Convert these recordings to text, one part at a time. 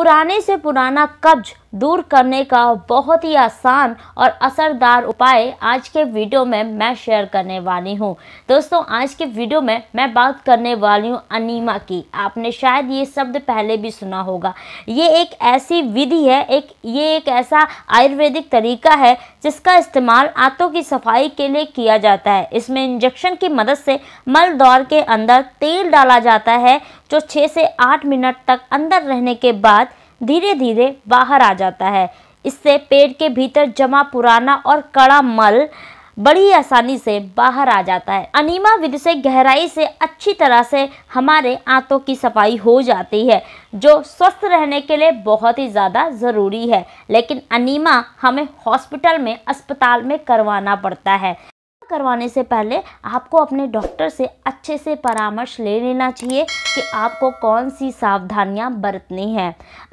पुराने से पुराना कब्ज दूर करने का बहुत ही आसान और असरदार उपाय आज के वीडियो में मैं शेयर करने वाली हूँ दोस्तों आज के वीडियो में मैं बात करने वाली हूँ अनिमा की आपने शायद ये शब्द पहले भी सुना होगा ये एक ऐसी विधि है एक ये एक ऐसा आयुर्वेदिक तरीका है जिसका इस्तेमाल आंतों की सफाई के लिए किया जाता है इसमें इंजेक्शन की मदद से मल दौर के अंदर तेल डाला जाता है जो छः से आठ मिनट तक अंदर रहने के बाद धीरे धीरे बाहर आ जाता है इससे पेट के भीतर जमा पुराना और कड़ा मल बड़ी आसानी से बाहर आ जाता है अनिमा विधि से गहराई से अच्छी तरह से हमारे आंतों की सफाई हो जाती है जो स्वस्थ रहने के लिए बहुत ही ज़्यादा ज़रूरी है लेकिन अनिमा हमें हॉस्पिटल में अस्पताल में करवाना पड़ता है करवाने से पहले आपको अपने डॉक्टर से अच्छे से परामर्श ले लेना चाहिए कि आपको कौन सी सावधानियां बरतनी है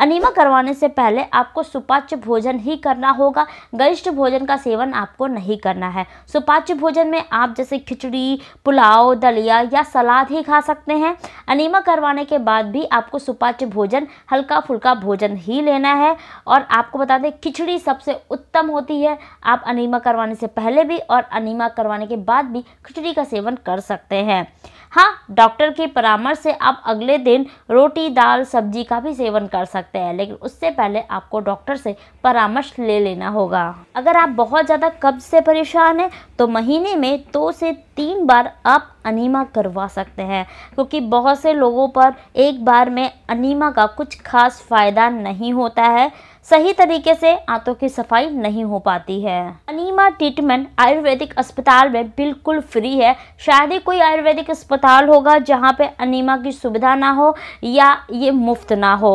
अनिमा करवाने से पहले आपको सुपाच्य भोजन ही करना होगा गरिष्ठ भोजन का सेवन आपको नहीं करना है सुपाच्य भोजन में आप जैसे खिचड़ी पुलाव दलिया या सलाद ही खा सकते हैं अनिमा करवाने के बाद भी आपको सुपाच्य भोजन हल्का फुल्का भोजन ही लेना है और आपको बता दें खिचड़ी सबसे उत्तम होती है आप अनिमा करवाने से पहले भी और अनिमा करवाने के बाद भी खिचड़ी का सेवन कर सकते हैं हाँ डॉक्टर के परामर्श से आप अगले दिन रोटी दाल सब्जी का भी सेवन कर सकते हैं लेकिन उससे पहले आपको डॉक्टर से परामर्श ले लेना होगा अगर आप बहुत ज़्यादा कब्ज से परेशान हैं तो महीने में दो तो से तीन बार आप अनीमा करवा सकते हैं क्योंकि बहुत से लोगों पर एक बार में अनीमा का कुछ खास फ़ायदा नहीं होता है सही तरीके से आंतों की सफाई नहीं हो पाती है अनीमा ट्रीटमेंट आयुर्वेदिक अस्पताल में बिल्कुल फ्री है शायद ही कोई आयुर्वेदिक अस्पताल होगा जहाँ पे अनीमा की सुविधा ना हो या ये मुफ्त ना हो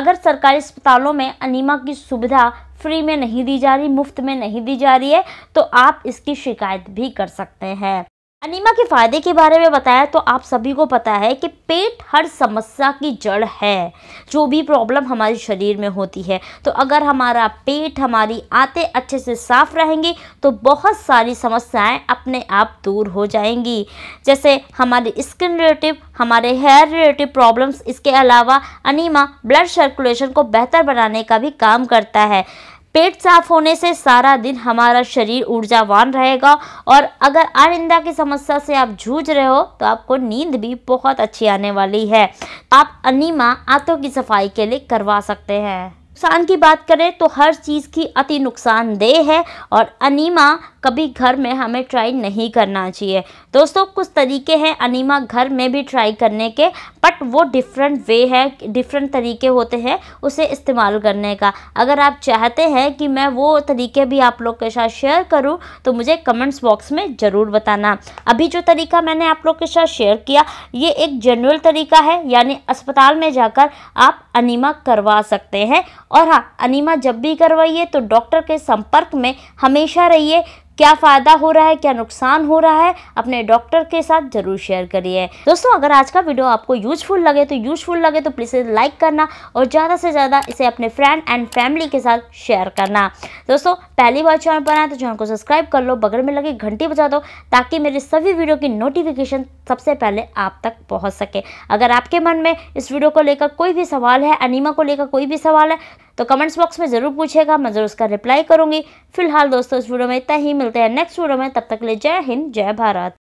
अगर सरकारी अस्पतालों में अनीमा की सुविधा फ्री में नहीं दी जा रही मुफ्त में नहीं दी जा रही है तो आप इसकी शिकायत भी कर सकते हैं अनिमा के फायदे के बारे में बताया तो आप सभी को पता है कि पेट हर समस्या की जड़ है जो भी प्रॉब्लम हमारे शरीर में होती है तो अगर हमारा पेट हमारी आते अच्छे से साफ रहेंगी तो बहुत सारी समस्याएं अपने आप दूर हो जाएंगी जैसे हमारे स्किन रिलेटिव हमारे हेयर रिलेटिव प्रॉब्लम्स इसके अलावा अनिमा ब्लड सर्कुलेशन को बेहतर बनाने का भी काम करता है पेट साफ होने से सारा दिन हमारा शरीर ऊर्जावान रहेगा और अगर अनिंदा की समस्या से आप जूझ रहे हो तो आपको नींद भी बहुत अच्छी आने वाली है आप अनिमा आंतों की सफाई के लिए करवा सकते हैं नुकसान की बात करें तो हर चीज़ की अति नुकसानदेह है और अनीमा कभी घर में हमें ट्राई नहीं करना चाहिए दोस्तों कुछ तरीके हैं अनीमा घर में भी ट्राई करने के बट वो डिफरेंट वे है डिफरेंट तरीके होते हैं उसे इस्तेमाल करने का अगर आप चाहते हैं कि मैं वो तरीके भी आप लोग के साथ शेयर करूं तो मुझे कमेंट्स बॉक्स में ज़रूर बताना अभी जो तरीका मैंने आप लोग के साथ शेयर किया ये एक जनरल तरीका है यानी अस्पताल में जाकर आप अनीमा करवा सकते हैं और हाँ अनिमा जब भी करवाइए तो डॉक्टर के संपर्क में हमेशा रहिए क्या फ़ायदा हो रहा है क्या नुकसान हो रहा है अपने डॉक्टर के साथ जरूर शेयर करिए दोस्तों अगर आज का वीडियो आपको यूजफुल लगे तो यूजफुल लगे तो प्लीज़ इसे लाइक करना और ज़्यादा से ज़्यादा इसे अपने फ्रेंड एंड फैमिली के साथ शेयर करना दोस्तों पहली बार चैनल पर आए तो चैनल को सब्सक्राइब कर लो बगल में लगे घंटी बजा दो ताकि मेरे सभी वीडियो की नोटिफिकेशन सबसे पहले आप तक पहुँच सके अगर आपके मन में इस वीडियो को लेकर कोई भी सवाल है अनिमा को लेकर कोई भी सवाल है तो कमेंट्स बॉक्स में ज़रूर पूछेगा मैं ज़रूर उसका रिप्लाई करूँगी फिलहाल दोस्तों इस वीडियो में इतना ही मिलते हैं नेक्स्ट वीडियो में तब तक ले जय हिंद जय भारत